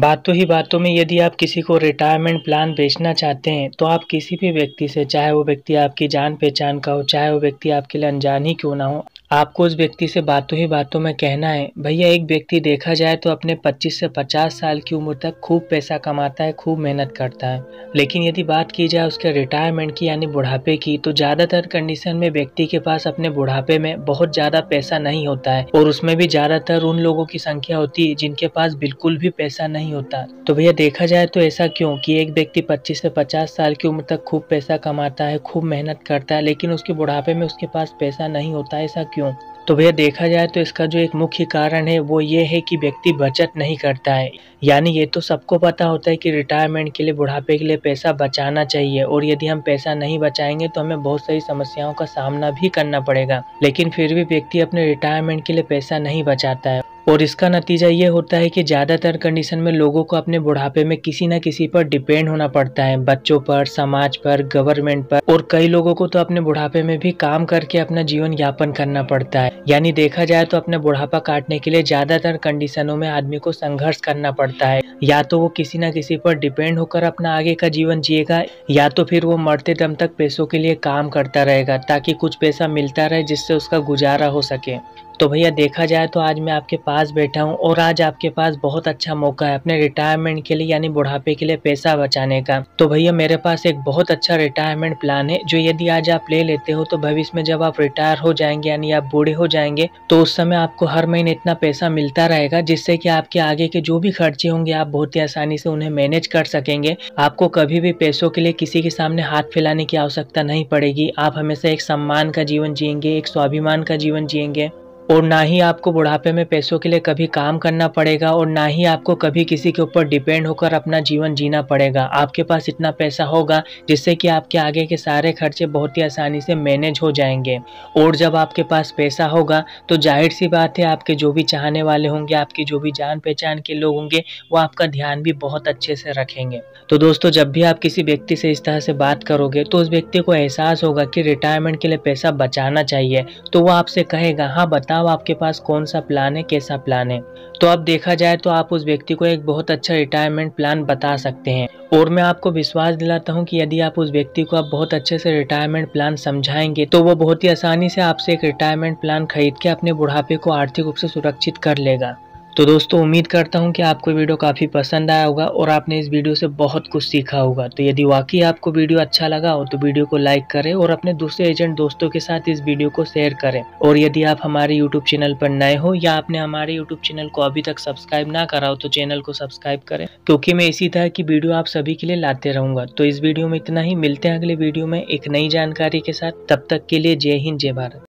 बातों ही बातों में यदि आप किसी को रिटायरमेंट प्लान बेचना चाहते हैं तो आप किसी भी व्यक्ति से चाहे वो व्यक्ति आपकी जान पहचान का हो चाहे वो व्यक्ति आपके लिए अनजान ही क्यों ना हो आपको उस व्यक्ति से बातों ही बातों में कहना है भैया एक व्यक्ति देखा जाए तो अपने 25 से 50 साल की उम्र तक खूब पैसा कमाता है खूब मेहनत करता है लेकिन यदि बात की जाए उसके रिटायरमेंट की यानी बुढ़ापे की तो ज़्यादातर कंडीशन में व्यक्ति के पास अपने बुढ़ापे में बहुत ज़्यादा पैसा नहीं होता है और उसमें भी ज़्यादातर उन लोगों की संख्या होती है जिनके पास बिल्कुल भी पैसा नहीं होता तो भैया देखा जाए तो ऐसा क्यों की एक व्यक्ति पच्चीस से पचास साल की उम्र तक खूब पैसा कमाता है खूब मेहनत करता है लेकिन उसके बुढ़ापे में उसके पास पैसा नहीं होता ऐसा क्यों तो भैया देखा जाए तो इसका जो एक मुख्य कारण है वो ये है कि व्यक्ति बचत नहीं करता है यानी ये तो सबको पता होता है कि रिटायरमेंट के लिए बुढ़ापे के लिए पैसा बचाना चाहिए और यदि हम पैसा नहीं बचाएंगे तो हमें बहुत सारी समस्याओं का सामना भी करना पड़ेगा लेकिन फिर भी व्यक्ति अपने रिटायरमेंट के लिए पैसा नहीं बचाता है और इसका नतीजा ये होता है कि ज़्यादातर कंडीशन में लोगों को अपने बुढ़ापे में किसी न किसी पर डिपेंड होना पड़ता है बच्चों पर समाज पर गवर्नमेंट पर और कई लोगों को तो अपने बुढ़ापे में भी काम करके अपना जीवन यापन करना पड़ता है यानी देखा जाए तो अपने बुढ़ापा काटने के लिए ज़्यादातर कंडीशनों में आदमी को संघर्ष करना पड़ता है या तो वो किसी न किसी पर डिपेंड होकर अपना आगे का जीवन जिएगा या तो फिर वो मरते दम तक पैसों के लिए काम करता रहेगा ताकि कुछ पैसा मिलता रहे जिससे उसका गुजारा हो सके तो भैया देखा जाए तो आज मैं आपके पास बैठा हूँ और आज आपके पास बहुत अच्छा मौका है अपने रिटायरमेंट के लिए यानी बुढ़ापे के लिए पैसा बचाने का तो भैया मेरे पास एक बहुत अच्छा रिटायरमेंट प्लान है जो यदि आज आप ले लेते हो तो भविष्य में जब आप रिटायर हो जाएंगे यानी आप बूढ़े हो जाएंगे तो उस समय आपको हर महीने इतना पैसा मिलता रहेगा जिससे कि आपके आगे के जो भी खर्चे होंगे आप बहुत ही आसानी से उन्हें मैनेज कर सकेंगे आपको कभी भी पैसों के लिए किसी के सामने हाथ फैलाने की आवश्यकता नहीं पड़ेगी आप हमेशा एक सम्मान का जीवन जियेंगे एक स्वाभिमान का जीवन जियेंगे और ना ही आपको बुढ़ापे में पैसों के लिए कभी काम करना पड़ेगा और ना ही आपको कभी किसी के ऊपर डिपेंड होकर अपना जीवन जीना पड़ेगा आपके पास इतना पैसा होगा जिससे कि आपके आगे के सारे खर्चे बहुत ही आसानी से मैनेज हो जाएंगे और जब आपके पास पैसा होगा तो जाहिर सी बात है आपके जो भी चाहने वाले होंगे आपके जो भी जान पहचान के लोग होंगे वो आपका ध्यान भी बहुत अच्छे से रखेंगे तो दोस्तों जब भी आप किसी व्यक्ति से इस तरह से बात करोगे तो उस व्यक्ति को एहसास होगा कि रिटायरमेंट के लिए पैसा बचाना चाहिए तो वो आपसे कहेगा हाँ बता बताओ आपके पास कौन सा प्लान है कैसा प्लान है तो अब देखा जाए तो आप उस व्यक्ति को एक बहुत अच्छा रिटायरमेंट प्लान बता सकते हैं और मैं आपको विश्वास दिलाता हूँ कि यदि आप उस व्यक्ति को आप बहुत अच्छे से रिटायरमेंट प्लान समझाएंगे तो वो बहुत ही आसानी से आपसे एक रिटायरमेंट प्लान खरीद के अपने बुढ़ापे को आर्थिक रूप से सुरक्षित कर लेगा तो दोस्तों उम्मीद करता हूँ कि आपको वीडियो काफ़ी पसंद आया होगा और आपने इस वीडियो से बहुत कुछ सीखा होगा तो यदि वाकई आपको वीडियो अच्छा लगा हो तो वीडियो को लाइक करें और अपने दूसरे एजेंट दोस्तों के साथ इस वीडियो को शेयर करें और यदि आप हमारे यूट्यूब चैनल पर नए हो या आपने हमारे यूट्यूब चैनल को अभी तक सब्सक्राइब ना करा हो तो चैनल को सब्सक्राइब करें क्योंकि मैं इसी तरह की वीडियो आप सभी के लिए लाते रहूंगा तो इस वीडियो में इतना ही मिलते हैं अगले वीडियो में एक नई जानकारी के साथ तब तक के लिए जय हिंद जय भारत